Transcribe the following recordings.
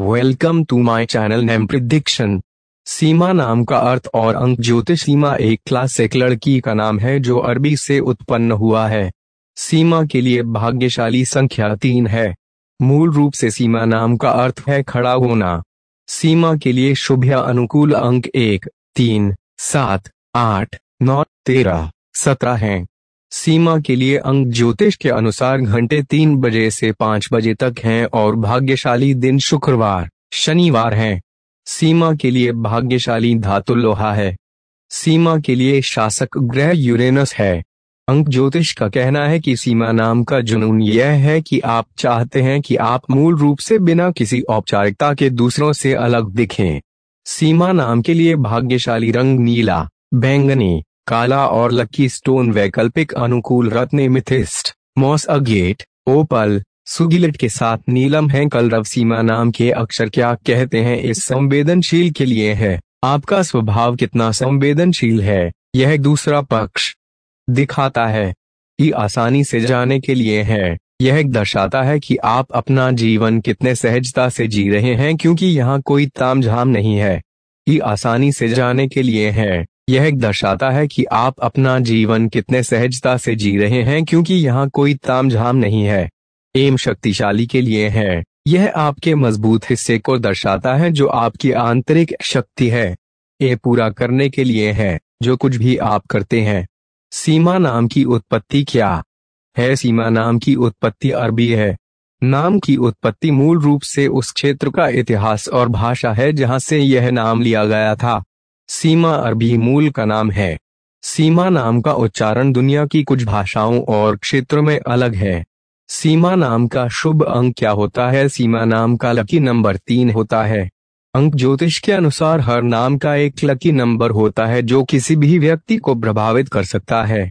Welcome to my channel name prediction Seema नाम का अर्थ और अंक ज्योतिष सीमा एक क्लासिक लड़की का नाम है जो अरबी से उत्पन्न हुआ है सीमा के लिए भाग्यशाली संख्या तीन है मूल रूप से सीमा नाम का अर्थ है खड़ा होना सीमा के लिए शुभ या अनुकूल अंक एक तीन सात आठ नौ तेरह सत्रह हैं। सीमा के लिए अंक ज्योतिष के अनुसार घंटे तीन बजे से पांच बजे तक हैं और भाग्यशाली दिन शुक्रवार शनिवार हैं। सीमा के लिए भाग्यशाली धातु लोहा है सीमा के लिए शासक ग्रह यूरेनस है अंक ज्योतिष का कहना है कि सीमा नाम का जुनून यह है कि आप चाहते हैं कि आप मूल रूप से बिना किसी औपचारिकता के दूसरों से अलग दिखें सीमा नाम के लिए भाग्यशाली रंग नीला बैंगनी काला और लकी स्टोन वैकल्पिक अनुकूल रत्न मिथिस्ट मॉस अगेट ओपल सुगिलट के साथ नीलम है कलरव सीमा नाम के अक्षर क्या कहते हैं इस संवेदनशील के लिए है आपका स्वभाव कितना संवेदनशील है यह दूसरा पक्ष दिखाता है ये आसानी से जाने के लिए है यह दर्शाता है कि आप अपना जीवन कितने सहजता से जी रहे हैं क्योंकि यहाँ कोई तामझाम नहीं है ये आसानी से जाने के लिए है यह दर्शाता है कि आप अपना जीवन कितने सहजता से जी रहे हैं क्योंकि यहाँ कोई तामझाम नहीं है एम शक्तिशाली के लिए है यह आपके मजबूत हिस्से को दर्शाता है जो आपकी आंतरिक शक्ति है ए पूरा करने के लिए है जो कुछ भी आप करते हैं सीमा नाम की उत्पत्ति क्या है सीमा नाम की उत्पत्ति अरबी है नाम की उत्पत्ति मूल रूप से उस क्षेत्र का इतिहास और भाषा है जहां से यह नाम लिया गया था सीमा अरबी मूल का नाम है सीमा नाम का उच्चारण दुनिया की कुछ भाषाओं और क्षेत्रों में अलग है सीमा नाम का शुभ अंक क्या होता है सीमा नाम का लकी नंबर तीन होता है अंक ज्योतिष के अनुसार हर नाम का एक लकी नंबर होता है जो किसी भी व्यक्ति को प्रभावित कर सकता है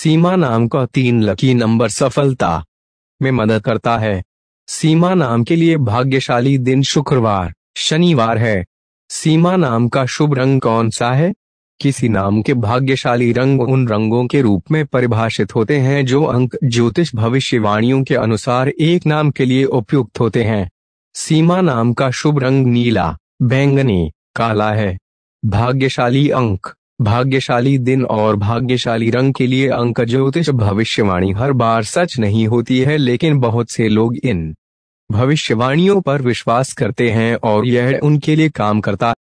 सीमा नाम का तीन लकी नंबर सफलता में मदद करता है सीमा नाम के लिए भाग्यशाली दिन शुक्रवार शनिवार है सीमा नाम का शुभ रंग कौन सा है किसी नाम के भाग्यशाली रंग उन रंगों के रूप में परिभाषित होते हैं जो अंक ज्योतिष भविष्यवाणियों के अनुसार एक नाम के लिए उपयुक्त होते हैं सीमा नाम का शुभ रंग नीला बैंगनी काला है भाग्यशाली अंक भाग्यशाली दिन और भाग्यशाली रंग के लिए अंक ज्योतिष भविष्यवाणी हर बार सच नहीं होती है लेकिन बहुत से लोग इन भविष्यवाणियों पर विश्वास करते हैं और यह उनके लिए काम करता